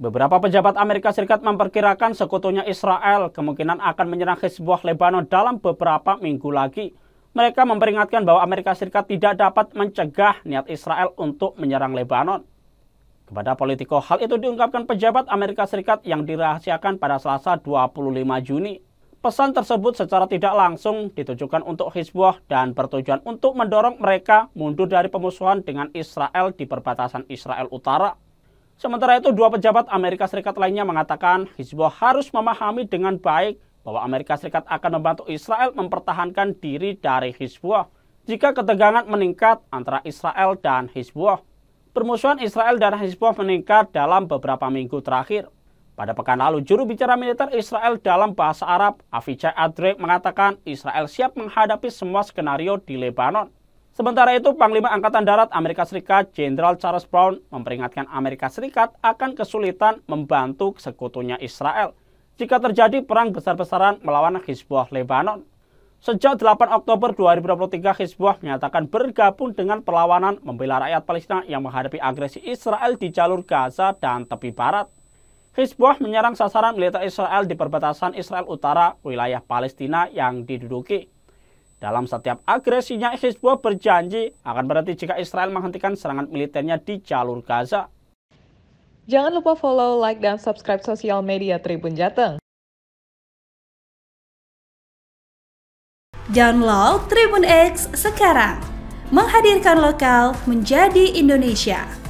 Beberapa pejabat Amerika Serikat memperkirakan sekutunya Israel kemungkinan akan menyerang Hezbollah Lebanon dalam beberapa minggu lagi. Mereka memperingatkan bahwa Amerika Serikat tidak dapat mencegah niat Israel untuk menyerang Lebanon. Kepada Politico, hal itu diungkapkan pejabat Amerika Serikat yang dirahasiakan pada Selasa 25 Juni. Pesan tersebut secara tidak langsung ditujukan untuk Hizbullah dan bertujuan untuk mendorong mereka mundur dari pemusuhan dengan Israel di perbatasan Israel Utara. Sementara itu, dua pejabat Amerika Serikat lainnya mengatakan Hizbullah harus memahami dengan baik bahwa Amerika Serikat akan membantu Israel mempertahankan diri dari Hizbullah jika ketegangan meningkat antara Israel dan Hizbullah. Permusuhan Israel dan Hizbullah meningkat dalam beberapa minggu terakhir. Pada pekan lalu, juru bicara militer Israel dalam bahasa Arab, Avichai Adre, mengatakan Israel siap menghadapi semua skenario di Lebanon. Sementara itu, Panglima Angkatan Darat Amerika Serikat Jenderal Charles Brown memperingatkan Amerika Serikat akan kesulitan membantu sekutunya Israel jika terjadi perang besar-besaran melawan Hizbullah Lebanon. Sejak 8 Oktober 2023, Hizbullah menyatakan bergabung dengan perlawanan membela rakyat Palestina yang menghadapi agresi Israel di jalur Gaza dan tepi barat. Hizbullah menyerang sasaran militer Israel di perbatasan Israel Utara, wilayah Palestina yang diduduki. Dalam setiap agresinya, Hezbollah berjanji akan berhenti jika Israel menghentikan serangan militernya di jalur Gaza. Jangan lupa follow, like, dan subscribe sosial media Tribun Jateng. Download Tribun X sekarang. Menghadirkan lokal menjadi Indonesia.